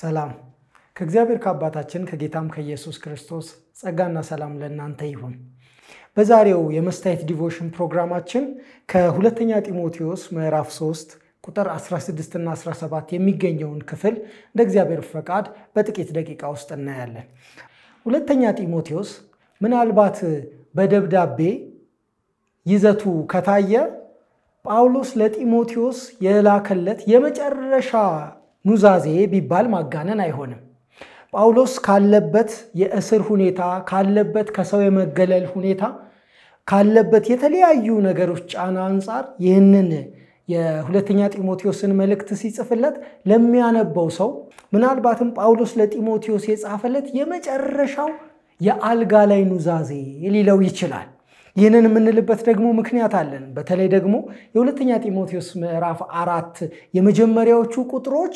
ሰላም ከእግዚአብሔር ከአባታችን ከጌታም ከኢየሱስ ክርስቶስ ጸጋና ሰላም ለእናንተ ይሁን። በዛሬው የመስታየት ዲቮሽን ፕሮግራማችን ከሁለተኛ ጢሞቴዎስ ምዕራፍ 3 ቁጥር 16 እና 17 የሚገኘውን ክፍል እንደ እግዚአብሔር ፈቃድ በጥቂት ደቂቃ ውስጥ እናያለን። ሁለተኛ ጢሞቴዎስ ምናልባት በደብዳቤ ይዘቱ ከታየ ጳውሎስ ለጢሞቴዎስ የላከለት የመጨረሻ ኑዛዜ ቢባል ማጋነን አይሆንም። ጳውሎስ ካለበት የእስር ሁኔታ ካለበት ከሰው የመገለል ሁኔታ ካለበት የተለያዩ ነገሮች ጫና አንጻር ይህንን የሁለተኛ ጢሞቴዎስን መልእክት ሲጽፍለት ለሚያነበው ሰው ምናልባትም ጳውሎስ ለጢሞቴዎስ የጻፈለት የመጨረሻው የአልጋ ላይ ኑዛዜ ሊለው ይችላል። ይህንን የምንልበት ደግሞ ምክንያት አለን። በተለይ ደግሞ የሁለተኛ ጢሞቴዎስ ምዕራፍ አራት የመጀመሪያዎቹ ቁጥሮች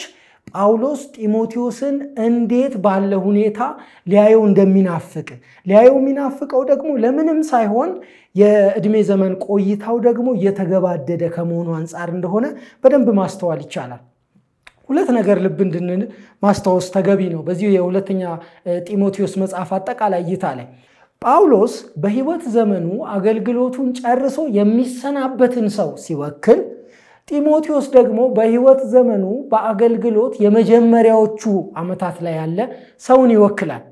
ጳውሎስ ጢሞቴዎስን እንዴት ባለ ሁኔታ ሊያየው እንደሚናፍቅ ሊያየው የሚናፍቀው ደግሞ ለምንም ሳይሆን የእድሜ ዘመን ቆይታው ደግሞ የተገባደደ ከመሆኑ አንጻር እንደሆነ በደንብ ማስተዋል ይቻላል። ሁለት ነገር ልብ እንድንል ማስታወስ ተገቢ ነው። በዚህ የሁለተኛ ጢሞቴዎስ መጽሐፍ አጠቃላይ እይታ ላይ ጳውሎስ በሕይወት ዘመኑ አገልግሎቱን ጨርሶ የሚሰናበትን ሰው ሲወክል ጢሞቴዎስ ደግሞ በሕይወት ዘመኑ በአገልግሎት የመጀመሪያዎቹ ዓመታት ላይ ያለ ሰውን ይወክላል።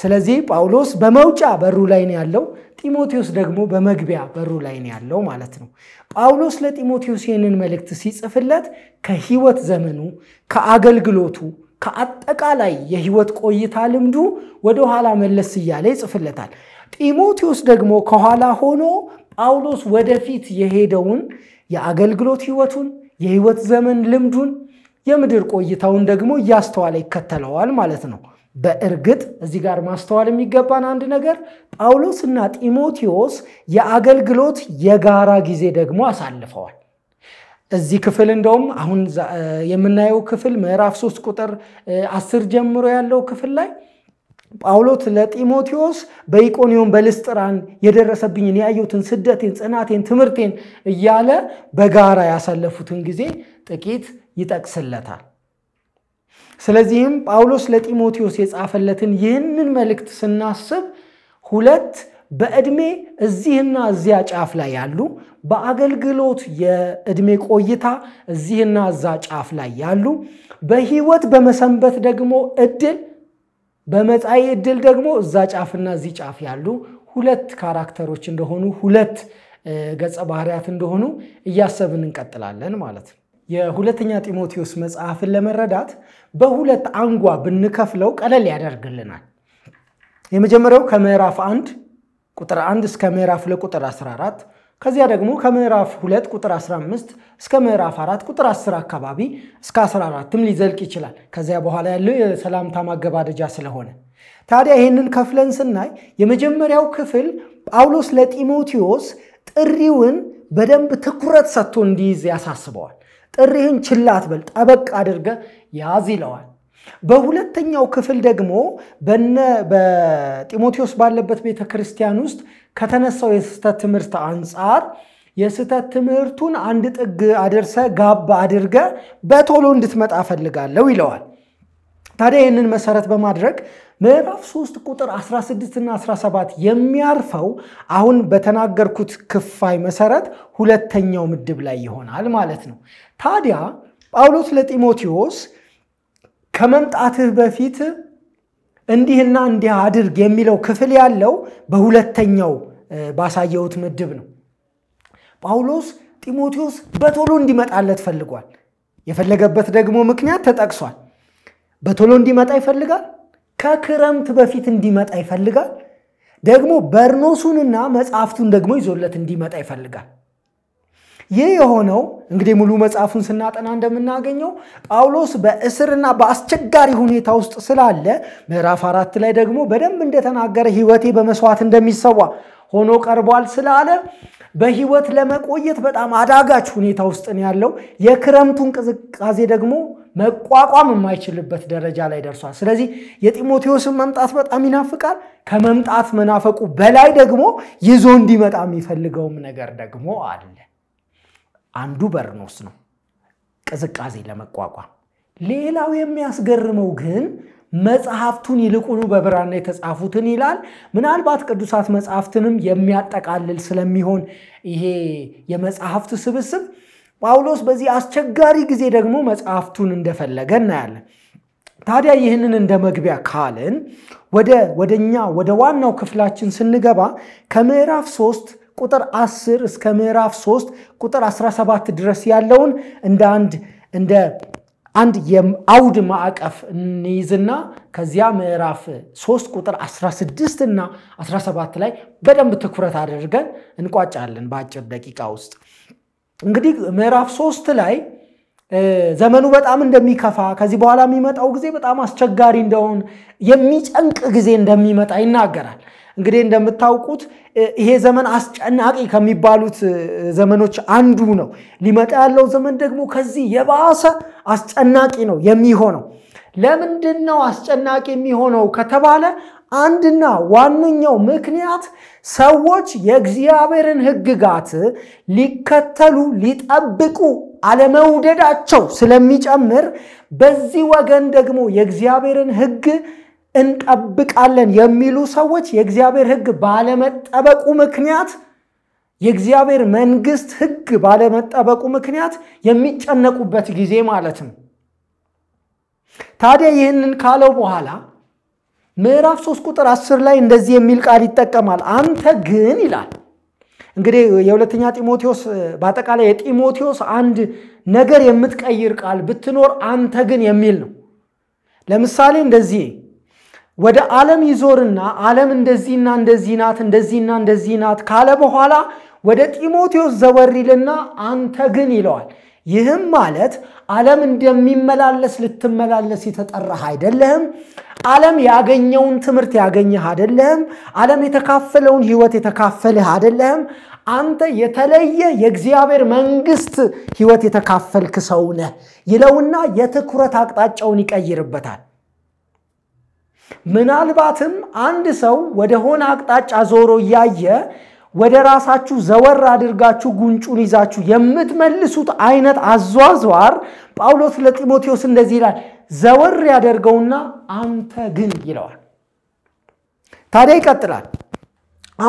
ስለዚህ ጳውሎስ በመውጫ በሩ ላይ ነው ያለው፣ ጢሞቴዎስ ደግሞ በመግቢያ በሩ ላይ ነው ያለው ማለት ነው። ጳውሎስ ለጢሞቴዎስ ይህንን መልእክት ሲጽፍለት ከሕይወት ዘመኑ ከአገልግሎቱ ከአጠቃላይ የህይወት ቆይታ ልምዱ ወደ ኋላ መለስ እያለ ይጽፍለታል። ጢሞቴዎስ ደግሞ ከኋላ ሆኖ ጳውሎስ ወደፊት የሄደውን የአገልግሎት ህይወቱን፣ የህይወት ዘመን ልምዱን፣ የምድር ቆይታውን ደግሞ እያስተዋለ ይከተለዋል ማለት ነው። በእርግጥ እዚህ ጋር ማስተዋል የሚገባን አንድ ነገር ጳውሎስ እና ጢሞቴዎስ የአገልግሎት የጋራ ጊዜ ደግሞ አሳልፈዋል። እዚህ ክፍል እንደውም አሁን የምናየው ክፍል ምዕራፍ 3 ቁጥር 10 ጀምሮ ያለው ክፍል ላይ ጳውሎስ ለጢሞቴዎስ በኢቆኒዮን በልስጥራን የደረሰብኝን ያየሁትን ስደቴን፣ ጽናቴን፣ ትምህርቴን እያለ በጋራ ያሳለፉትን ጊዜ ጥቂት ይጠቅስለታል። ስለዚህም ጳውሎስ ለጢሞቴዎስ የጻፈለትን ይህንን መልእክት ስናስብ ሁለት በዕድሜ እዚህና እዚያ ጫፍ ላይ ያሉ በአገልግሎት የዕድሜ ቆይታ እዚህና እዛ ጫፍ ላይ ያሉ በህይወት በመሰንበት ደግሞ እድል በመጻኢ ዕድል ደግሞ እዛ ጫፍና እዚህ ጫፍ ያሉ ሁለት ካራክተሮች እንደሆኑ ሁለት ገጸ ባህሪያት እንደሆኑ እያሰብን እንቀጥላለን ማለት ነው። የሁለተኛ ጢሞቴዎስ መጽሐፍን ለመረዳት በሁለት አንጓ ብንከፍለው ቀለል ያደርግልናል። የመጀመሪያው ከምዕራፍ 1 ቁጥር 1 እስከ ምዕራፍ ለቁጥር 14 ከዚያ ደግሞ ከምዕራፍ 2 ቁጥር 15 እስከ ምዕራፍ 4 ቁጥር 10 አካባቢ እስከ 14ም ሊዘልቅ ይችላል። ከዚያ በኋላ ያለው የሰላምታ ማገባደጃ ስለሆነ ታዲያ ይህንን ከፍለን ስናይ የመጀመሪያው ክፍል ጳውሎስ ለጢሞቴዎስ ጥሪውን በደንብ ትኩረት ሰጥቶ እንዲይዝ ያሳስበዋል። ጥሪህን ችላ አትበል፣ ጠበቅ አድርገ ያዝ ይለዋል። በሁለተኛው ክፍል ደግሞ በነ በጢሞቴዎስ ባለበት ቤተ ክርስቲያን ውስጥ ከተነሳው የስህተት ትምህርት አንጻር የስህተት ትምህርቱን አንድ ጥግ አደርሰ ጋብ አድርገ በቶሎ እንድትመጣ ፈልጋለሁ ይለዋል። ታዲያ ይህንን መሰረት በማድረግ ምዕራፍ 3 ቁጥር 16 እና 17 የሚያርፈው አሁን በተናገርኩት ክፋይ መሰረት ሁለተኛው ምድብ ላይ ይሆናል ማለት ነው። ታዲያ ጳውሎስ ለጢሞቴዎስ ከመምጣትህ በፊት እንዲህና እንዲህ አድርግ የሚለው ክፍል ያለው በሁለተኛው ባሳየሁት ምድብ ነው። ጳውሎስ ጢሞቴዎስ በቶሎ እንዲመጣለት ፈልጓል። የፈለገበት ደግሞ ምክንያት ተጠቅሷል። በቶሎ እንዲመጣ ይፈልጋል። ከክረምት በፊት እንዲመጣ ይፈልጋል። ደግሞ በርኖሱንና መጽሐፍቱን ደግሞ ይዞለት እንዲመጣ ይፈልጋል። ይህ የሆነው እንግዲህ ሙሉ መጽሐፉን ስናጠና እንደምናገኘው ጳውሎስ በእስርና በአስቸጋሪ ሁኔታ ውስጥ ስላለ ምዕራፍ አራት ላይ ደግሞ በደንብ እንደተናገረ ህይወቴ በመስዋዕት እንደሚሰዋ ሆኖ ቀርቧል ስላለ በህይወት ለመቆየት በጣም አዳጋች ሁኔታ ውስጥ ነው ያለው። የክረምቱን ቅዝቃዜ ደግሞ መቋቋም የማይችልበት ደረጃ ላይ ደርሷል። ስለዚህ የጢሞቴዎስን መምጣት በጣም ይናፍቃል። ከመምጣት መናፈቁ በላይ ደግሞ ይዞ እንዲመጣ የሚፈልገውም ነገር ደግሞ አለ። አንዱ በርኖስ ነው ቅዝቃዜ ለመቋቋም። ሌላው የሚያስገርመው ግን መጽሐፍቱን ይልቁኑ በብራና የተጻፉትን ይላል። ምናልባት ቅዱሳት መጽሐፍትንም የሚያጠቃልል ስለሚሆን ይሄ የመጽሐፍቱ ስብስብ ጳውሎስ በዚህ አስቸጋሪ ጊዜ ደግሞ መጽሐፍቱን እንደፈለገ እናያለን። ታዲያ ይህንን እንደ መግቢያ ካልን ወደ ወደኛ ወደ ዋናው ክፍላችን ስንገባ ከምዕራፍ ሶስት ቁጥር 10 እስከ ምዕራፍ 3 ቁጥር 17 ድረስ ያለውን እንደ አንድ እንደ አንድ የአውድ ማዕቀፍ እንይዝና ከዚያ ምዕራፍ 3 ቁጥር 16 እና 17 ላይ በደንብ ትኩረት አድርገን እንቋጫለን በአጭር ደቂቃ ውስጥ። እንግዲህ ምዕራፍ 3 ላይ ዘመኑ በጣም እንደሚከፋ ከዚህ በኋላ የሚመጣው ጊዜ በጣም አስቸጋሪ እንደሆን የሚጨንቅ ጊዜ እንደሚመጣ ይናገራል። እንግዲህ እንደምታውቁት ይሄ ዘመን አስጨናቂ ከሚባሉት ዘመኖች አንዱ ነው። ሊመጣ ያለው ዘመን ደግሞ ከዚህ የባሰ አስጨናቂ ነው የሚሆነው። ለምንድን ነው አስጨናቂ የሚሆነው ከተባለ አንድና ዋነኛው ምክንያት ሰዎች የእግዚአብሔርን ሕግጋት ሊከተሉ ሊጠብቁ አለመውደዳቸው ስለሚጨምር፣ በዚህ ወገን ደግሞ የእግዚአብሔርን ሕግ እንጠብቃለን የሚሉ ሰዎች የእግዚአብሔር ሕግ ባለመጠበቁ ምክንያት የእግዚአብሔር መንግስት ሕግ ባለመጠበቁ ምክንያት የሚጨነቁበት ጊዜ ማለት ነው። ታዲያ ይህንን ካለው በኋላ ምዕራፍ 3 ቁጥር 10 ላይ እንደዚህ የሚል ቃል ይጠቀማል። አንተ ግን ይላል እንግዲህ የሁለተኛ ጢሞቴዎስ በአጠቃላይ የጢሞቴዎስ አንድ ነገር የምትቀይር ቃል ብትኖር አንተ ግን የሚል ነው። ለምሳሌ እንደዚህ ወደ ዓለም ይዞርና ዓለም እንደዚህና እንደዚህ ናት እንደዚህና እንደዚህ ናት ካለ በኋላ ወደ ጢሞቴዎስ ዘወር ይልና አንተ ግን ይለዋል። ይህም ማለት ዓለም እንደሚመላለስ ልትመላለስ የተጠራህ አይደለህም። ዓለም ያገኘውን ትምህርት ያገኘህ አይደለህም። ዓለም የተካፈለውን ህይወት የተካፈልህ አይደለህም። አንተ የተለየ የእግዚአብሔር መንግስት ህይወት የተካፈልክ ሰው ነህ ይለውና የትኩረት አቅጣጫውን ይቀይርበታል። ምናልባትም አንድ ሰው ወደ ሆነ አቅጣጫ ዞሮ እያየ ወደ ራሳችሁ ዘወር አድርጋችሁ ጉንጩን ይዛችሁ የምትመልሱት አይነት አዟዟር ጳውሎስ ለጢሞቴዎስ እንደዚህ ይላል፣ ዘወር ያደርገውና አንተ ግን ይለዋል። ታዲያ ይቀጥላል።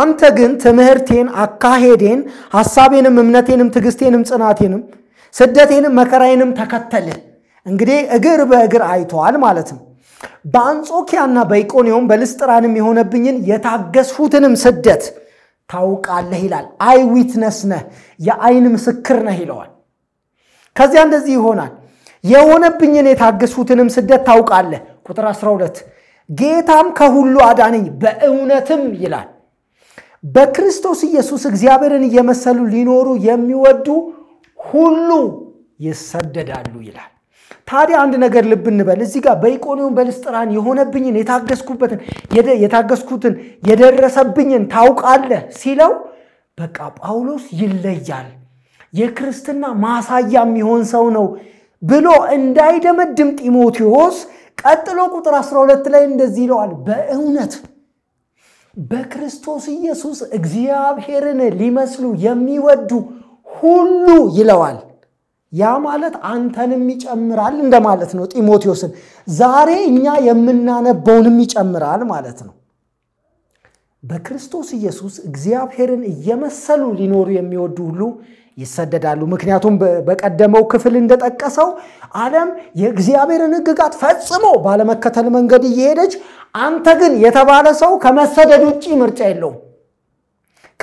አንተ ግን ትምህርቴን፣ አካሄዴን፣ ሐሳቤንም፣ እምነቴንም፣ ትዕግስቴንም፣ ጽናቴንም፣ ስደቴንም፣ መከራዬንም ተከተልህ። እንግዲህ እግር በእግር አይተዋል ማለት ነው። በአንጾኪያና በኢቆኒዮም በልስጥራንም የሆነብኝን የታገስሁትንም ስደት ታውቃለህ ይላል። አይ ዊትነስ ነህ፣ የአይን ምስክር ነህ ይለዋል። ከዚያ እንደዚህ ይሆናል። የሆነብኝን የታገስሁትንም ስደት ታውቃለህ። ቁጥር 12 ጌታም ከሁሉ አዳነኝ በእውነትም ይላል። በክርስቶስ ኢየሱስ እግዚአብሔርን እየመሰሉ ሊኖሩ የሚወዱ ሁሉ ይሰደዳሉ ይላል። ታዲያ አንድ ነገር ልብ እንበል። እዚህ ጋር በኢቆኒውን በልስጥራን የሆነብኝን የታገስኩበትን የታገስኩትን የደረሰብኝን ታውቃለህ ሲለው በቃ ጳውሎስ ይለያል፣ የክርስትና ማሳያ የሚሆን ሰው ነው ብሎ እንዳይደመድም ጢሞቴዎስ ቀጥሎ ቁጥር 12 ላይ እንደዚህ ይለዋል። በእውነት በክርስቶስ ኢየሱስ እግዚአብሔርን ሊመስሉ የሚወዱ ሁሉ ይለዋል ያ ማለት አንተንም ይጨምራል እንደማለት ነው። ጢሞቴዎስን ዛሬ እኛ የምናነበውንም ይጨምራል ማለት ነው። በክርስቶስ ኢየሱስ እግዚአብሔርን እየመሰሉ ሊኖሩ የሚወዱ ሁሉ ይሰደዳሉ። ምክንያቱም በቀደመው ክፍል እንደጠቀሰው ዓለም የእግዚአብሔርን ሕግጋት ፈጽሞ ባለመከተል መንገድ እየሄደች፣ አንተ ግን የተባለ ሰው ከመሰደድ ውጭ ምርጫ የለውም፣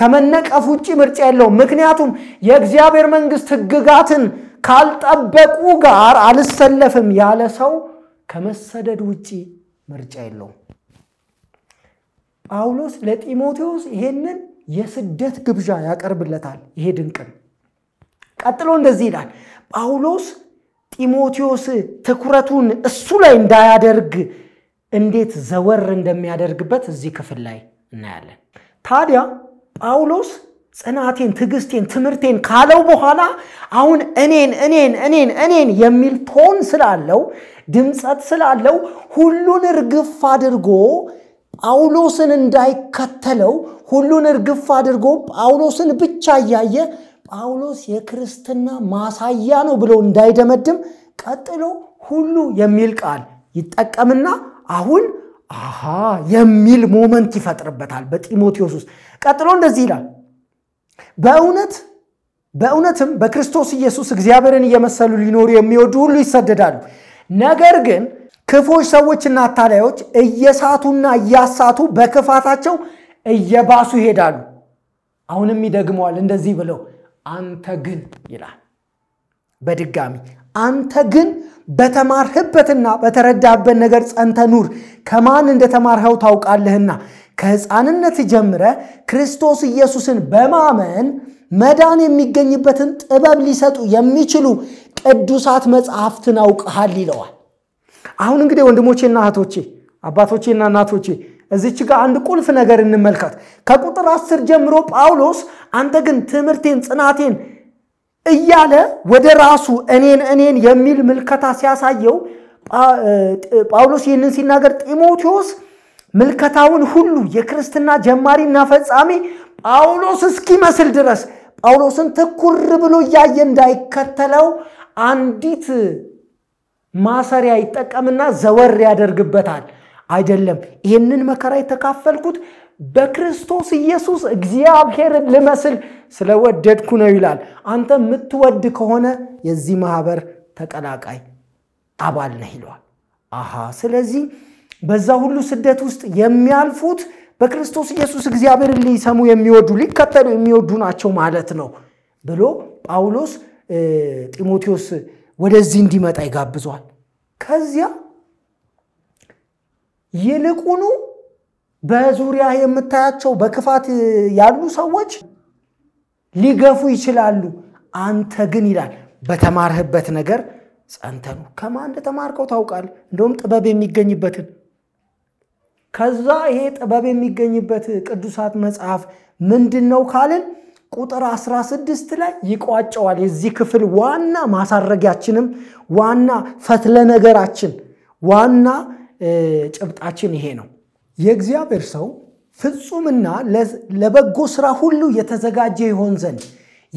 ከመነቀፍ ውጭ ምርጫ የለውም። ምክንያቱም የእግዚአብሔር መንግስት ሕግጋትን ካልጠበቁ ጋር አልሰለፍም ያለ ሰው ከመሰደድ ውጪ ምርጫ የለውም። ጳውሎስ ለጢሞቴዎስ ይሄንን የስደት ግብዣ ያቀርብለታል። ይሄ ድንቅን ቀጥሎ እንደዚህ ይላል። ጳውሎስ ጢሞቴዎስ ትኩረቱን እሱ ላይ እንዳያደርግ እንዴት ዘወር እንደሚያደርግበት እዚህ ክፍል ላይ እናያለን። ታዲያ ጳውሎስ ጽናቴን፣ ትዕግስቴን፣ ትምህርቴን ካለው በኋላ አሁን እኔን እኔን እኔን እኔን የሚል ቶን ስላለው ድምፀት ስላለው ሁሉን እርግፍ አድርጎ ጳውሎስን እንዳይከተለው ሁሉን እርግፍ አድርጎ ጳውሎስን ብቻ እያየ ጳውሎስ የክርስትና ማሳያ ነው ብሎ እንዳይደመድም ቀጥሎ ሁሉ የሚል ቃል ይጠቀምና አሁን አሃ የሚል ሞመንት ይፈጥርበታል በጢሞቴዎስ ውስጥ። ቀጥሎ እንደዚህ ይላል በእውነት በእውነትም በክርስቶስ ኢየሱስ እግዚአብሔርን እየመሰሉ ሊኖሩ የሚወዱ ሁሉ ይሰደዳሉ። ነገር ግን ክፎች ሰዎችና አታላዮች እየሳቱና እያሳቱ በክፋታቸው እየባሱ ይሄዳሉ። አሁንም ይደግመዋል እንደዚህ ብለው አንተ ግን ይላል በድጋሚ አንተ ግን በተማርህበትና በተረዳህበት ነገር ጸንተ ኑር፣ ከማን እንደተማርኸው ታውቃለህና ከሕፃንነት ጀምረ ክርስቶስ ኢየሱስን በማመን መዳን የሚገኝበትን ጥበብ ሊሰጡ የሚችሉ ቅዱሳት መጽሐፍትን አውቀሃል ይለዋል። አሁን እንግዲህ ወንድሞቼና እህቶቼ፣ አባቶቼና እናቶቼ እዚች ጋር አንድ ቁልፍ ነገር እንመልከት። ከቁጥር አስር ጀምሮ ጳውሎስ አንተ ግን ትምህርቴን ጽናቴን እያለ ወደ ራሱ እኔን እኔን የሚል ምልከታ ሲያሳየው ጳውሎስ ይህንን ሲናገር ጢሞቴዎስ ምልከታውን ሁሉ የክርስትና ጀማሪና ፈጻሚ ጳውሎስ እስኪመስል ድረስ ጳውሎስን ትኩር ብሎ እያየ እንዳይከተለው አንዲት ማሰሪያ ይጠቀምና ዘወር ያደርግበታል። አይደለም ይህንን መከራ የተካፈልኩት በክርስቶስ ኢየሱስ እግዚአብሔርን ልመስል ስለወደድኩ ነው ይላል። አንተ የምትወድ ከሆነ የዚህ ማህበር ተቀላቃይ አባል ነህ ይለዋል። አሃ ስለዚህ በዛ ሁሉ ስደት ውስጥ የሚያልፉት በክርስቶስ ኢየሱስ እግዚአብሔርን ሊሰሙ የሚወዱ ሊከተሉ የሚወዱ ናቸው ማለት ነው ብሎ ጳውሎስ ጢሞቴዎስ ወደዚህ እንዲመጣ ይጋብዟል። ከዚያ ይልቁኑ በዙሪያ የምታያቸው በክፋት ያሉ ሰዎች ሊገፉ ይችላሉ። አንተ ግን ይላል በተማርህበት ነገር ጸንተኑ። ከማን እንደተማርከው ታውቃል። እንደውም ጥበብ የሚገኝበትን ከዛ ይሄ ጥበብ የሚገኝበት ቅዱሳት መጽሐፍ ምንድን ነው ካልን ቁጥር 16 ላይ ይቋጨዋል። የዚህ ክፍል ዋና ማሳረጊያችንም ዋና ፈትለ ነገራችን ዋና ጭብጣችን ይሄ ነው። የእግዚአብሔር ሰው ፍጹምና ለበጎ ስራ ሁሉ የተዘጋጀ ይሆን ዘንድ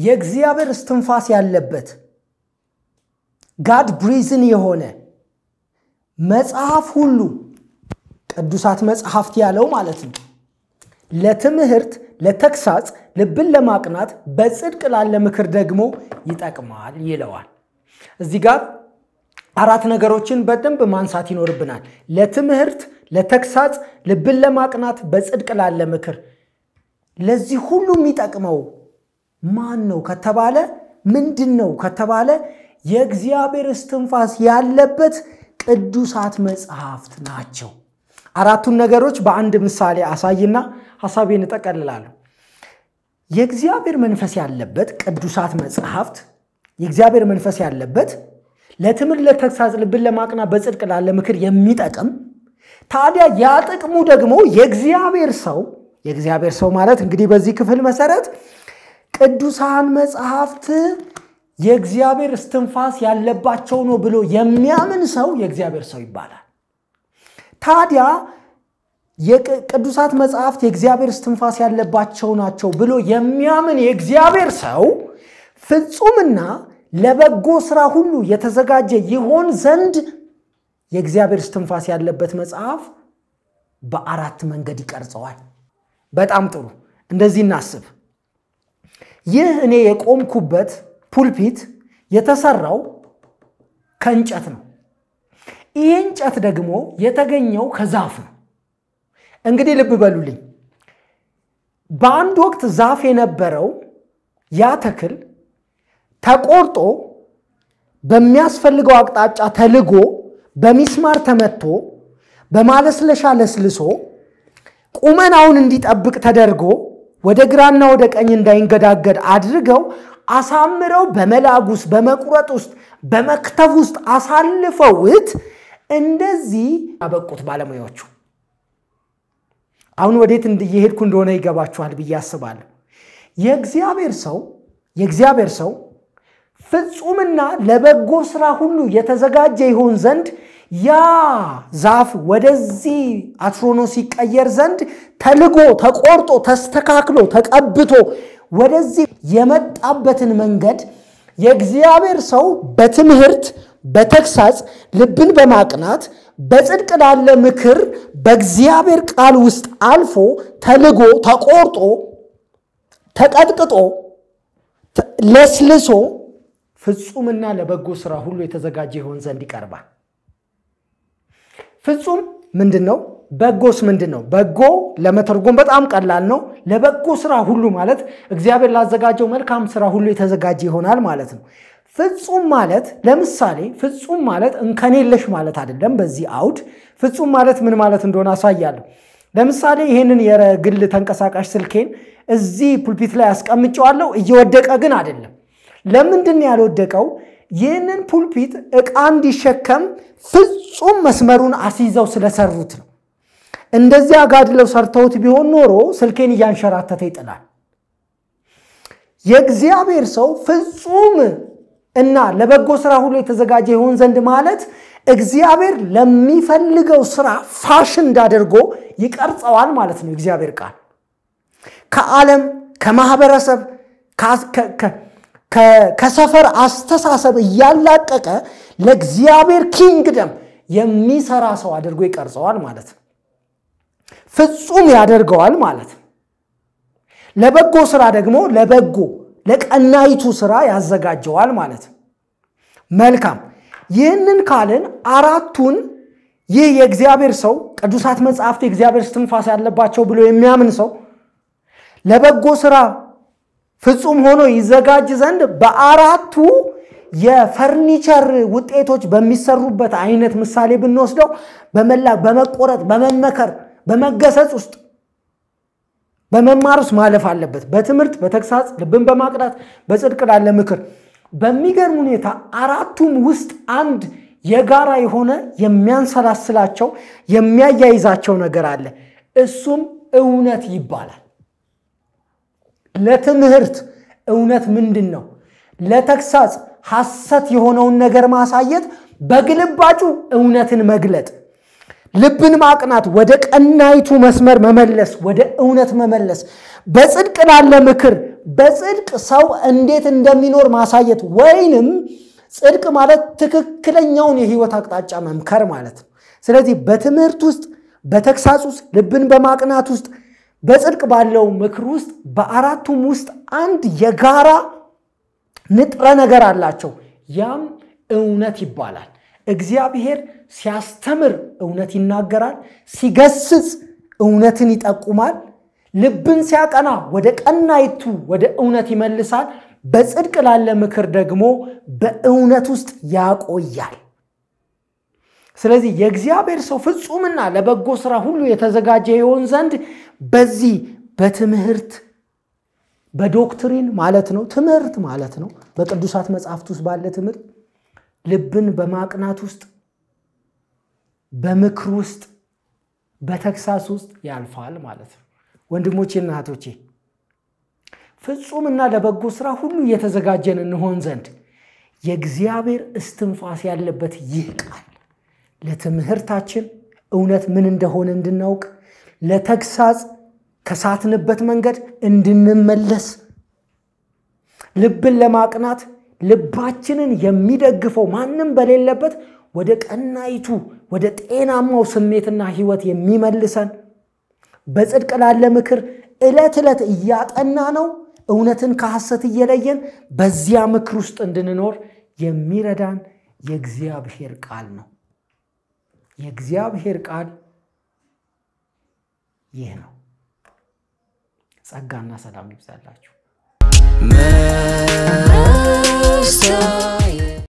የእግዚአብሔር እስትንፋስ ያለበት ጋድ ብሪዝን የሆነ መጽሐፍ ሁሉ ቅዱሳት መጽሐፍት ያለው ማለት ነው። ለትምህርት፣ ለተግሳጽ፣ ልብን ለማቅናት በጽድቅ ላለ ምክር ደግሞ ይጠቅማል ይለዋል። እዚህ ጋር አራት ነገሮችን በደንብ ማንሳት ይኖርብናል። ለትምህርት፣ ለተግሳጽ፣ ልብን ለማቅናት በጽድቅ ላለ ምክር። ለዚህ ሁሉ የሚጠቅመው ማን ነው ከተባለ ምንድን ነው ከተባለ የእግዚአብሔር እስትንፋስ ያለበት ቅዱሳት መጽሐፍት ናቸው። አራቱን ነገሮች በአንድ ምሳሌ አሳይና ሀሳቤን እጠቀልላለሁ። የእግዚአብሔር መንፈስ ያለበት ቅዱሳት መጽሐፍት የእግዚአብሔር መንፈስ ያለበት ለትምህርት፣ ለተግሳጽ፣ ልብን ለማቅና በጽድቅ ላለ ምክር የሚጠቅም ታዲያ ያ ጥቅሙ ደግሞ የእግዚአብሔር ሰው የእግዚአብሔር ሰው ማለት እንግዲህ በዚህ ክፍል መሰረት ቅዱሳን መጽሐፍት የእግዚአብሔር እስትንፋስ ያለባቸው ነው ብሎ የሚያምን ሰው የእግዚአብሔር ሰው ይባላል። ታዲያ የቅዱሳት መጽሐፍት የእግዚአብሔር እስትንፋስ ያለባቸው ናቸው ብሎ የሚያምን የእግዚአብሔር ሰው ፍጹምና ለበጎ ስራ ሁሉ የተዘጋጀ ይሆን ዘንድ የእግዚአብሔር እስትንፋስ ያለበት መጽሐፍ በአራት መንገድ ይቀርጸዋል። በጣም ጥሩ። እንደዚህ እናስብ። ይህ እኔ የቆምኩበት ፑልፒት የተሰራው ከእንጨት ነው። ይህ እንጨት ደግሞ የተገኘው ከዛፍ ነው። እንግዲህ ልብ በሉልኝ። በአንድ ወቅት ዛፍ የነበረው ያ ተክል ተቆርጦ በሚያስፈልገው አቅጣጫ ተልጎ በሚስማር ተመቶ በማለስለሻ ለስልሶ ቁመናውን እንዲጠብቅ ተደርጎ ወደ ግራና ወደ ቀኝ እንዳይንገዳገድ አድርገው አሳምረው በመላግ ውስጥ በመቁረጥ ውስጥ በመክተፍ ውስጥ አሳልፈውት እንደዚህ ያበቁት ባለሙያዎቹ። አሁን ወዴት እየሄድኩ እንደሆነ ይገባችኋል ብዬ አስባለሁ። የእግዚአብሔር ሰው የእግዚአብሔር ሰው ፍጹምና ለበጎ ስራ ሁሉ የተዘጋጀ ይሆን ዘንድ ያ ዛፍ ወደዚህ አትሮኖ ሲቀየር ዘንድ ተልጎ ተቆርጦ ተስተካክሎ ተቀብቶ ወደዚህ የመጣበትን መንገድ የእግዚአብሔር ሰው በትምህርት በተግሳጽ ልብን በማቅናት በጽድቅ ላለ ምክር በእግዚአብሔር ቃል ውስጥ አልፎ ተልጎ ተቆርጦ ተቀጥቅጦ ለስልሶ ፍጹምና ለበጎ ስራ ሁሉ የተዘጋጀ ይሆን ዘንድ ይቀርባል። ፍጹም ምንድን ነው? በጎስ ምንድን ነው? በጎ ለመተርጎም በጣም ቀላል ነው። ለበጎ ስራ ሁሉ ማለት እግዚአብሔር ላዘጋጀው መልካም ስራ ሁሉ የተዘጋጀ ይሆናል ማለት ነው። ፍጹም ማለት ለምሳሌ ፍጹም ማለት እንከን የለሽ ማለት አይደለም። በዚህ አውድ ፍጹም ማለት ምን ማለት እንደሆነ አሳያለሁ። ለምሳሌ ይህንን የግል ተንቀሳቃሽ ስልኬን እዚህ ፑልፒት ላይ አስቀምጨዋለሁ፣ እየወደቀ ግን አይደለም። ለምንድን ያልወደቀው? ይህንን ፑልፒት እቃ እንዲሸከም ፍጹም መስመሩን አስይዘው ስለሰሩት ነው። እንደዚህ አጋድለው ሰርተውት ቢሆን ኖሮ ስልኬን እያንሸራተተ ይጥላል። የእግዚአብሔር ሰው ፍጹም እና ለበጎ ስራ ሁሉ የተዘጋጀ ይሆን ዘንድ ማለት እግዚአብሔር ለሚፈልገው ስራ ፋሽን እንዳደርጎ ይቀርጸዋል ማለት ነው። እግዚአብሔር ቃል ከዓለም ከማህበረሰብ ከሰፈር አስተሳሰብ እያላቀቀ ለእግዚአብሔር ኪንግደም የሚሰራ ሰው አድርጎ ይቀርጸዋል ማለት ነው። ፍጹም ያደርገዋል ማለት ለበጎ ስራ ደግሞ ለበጎ ለቀናይቱ ስራ ያዘጋጀዋል ማለት ነው። መልካም ይህንን ካልን አራቱን ይህ የእግዚአብሔር ሰው ቅዱሳት መጽሐፍት የእግዚአብሔር ስትንፋስ ያለባቸው ብሎ የሚያምን ሰው ለበጎ ስራ ፍጹም ሆኖ ይዘጋጅ ዘንድ በአራቱ የፈርኒቸር ውጤቶች በሚሰሩበት አይነት ምሳሌ ብንወስደው በመላ በመቆረጥ በመመከር በመገሰጽ ውስጥ በመማርስ ማለፍ አለበት። በትምህርት፣ በተግሳጽ፣ ልብን በማቅዳት፣ በጽድቅ ላለ ምክር። በሚገርም ሁኔታ አራቱም ውስጥ አንድ የጋራ የሆነ የሚያንሰላስላቸው የሚያያይዛቸው ነገር አለ። እሱም እውነት ይባላል። ለትምህርት እውነት ምንድን ነው? ለተግሳጽ ሐሰት የሆነውን ነገር ማሳየት፣ በግልባጩ እውነትን መግለጥ ልብን ማቅናት፣ ወደ ቀናይቱ መስመር መመለስ፣ ወደ እውነት መመለስ፣ በጽድቅ ላለ ምክር፣ በጽድቅ ሰው እንዴት እንደሚኖር ማሳየት ወይንም ጽድቅ ማለት ትክክለኛውን የህይወት አቅጣጫ መምከር ማለት ነው። ስለዚህ በትምህርት ውስጥ በተግሳጽ ውስጥ ልብን በማቅናት ውስጥ በጽድቅ ባለው ምክር ውስጥ በአራቱም ውስጥ አንድ የጋራ ንጥረ ነገር አላቸው። ያም እውነት ይባላል። እግዚአብሔር ሲያስተምር እውነት ይናገራል፣ ሲገስጽ እውነትን ይጠቁማል፣ ልብን ሲያቀና ወደ ቀናይቱ ወደ እውነት ይመልሳል፣ በጽድቅ ላለ ምክር ደግሞ በእውነት ውስጥ ያቆያል። ስለዚህ የእግዚአብሔር ሰው ፍጹምና ለበጎ ስራ ሁሉ የተዘጋጀ ይሆን ዘንድ በዚህ በትምህርት በዶክትሪን ማለት ነው፣ ትምህርት ማለት ነው፣ በቅዱሳት መጽሐፍት ውስጥ ባለ ትምህርት ልብን በማቅናት ውስጥ በምክር ውስጥ በተግሳስ ውስጥ ያልፋል ማለት ነው። ወንድሞቼና እህቶቼ ፍጹምና ለበጎ ስራ ሁሉ እየተዘጋጀን እንሆን ዘንድ የእግዚአብሔር እስትንፋስ ያለበት ይህ ቃል ለትምህርታችን እውነት ምን እንደሆነ እንድናውቅ፣ ለተግሳጽ ከሳትንበት መንገድ እንድንመለስ፣ ልብን ለማቅናት ልባችንን የሚደግፈው ማንም በሌለበት ወደ ቀናይቱ ወደ ጤናማው ስሜትና ህይወት የሚመልሰን በጽድቅ ላለ ምክር ዕለት ዕለት እያጠና ነው እውነትን ከሐሰት እየለየን በዚያ ምክር ውስጥ እንድንኖር የሚረዳን የእግዚአብሔር ቃል ነው። የእግዚአብሔር ቃል ይህ ነው። ጸጋና ሰላም ይብዛላችሁ። close to you.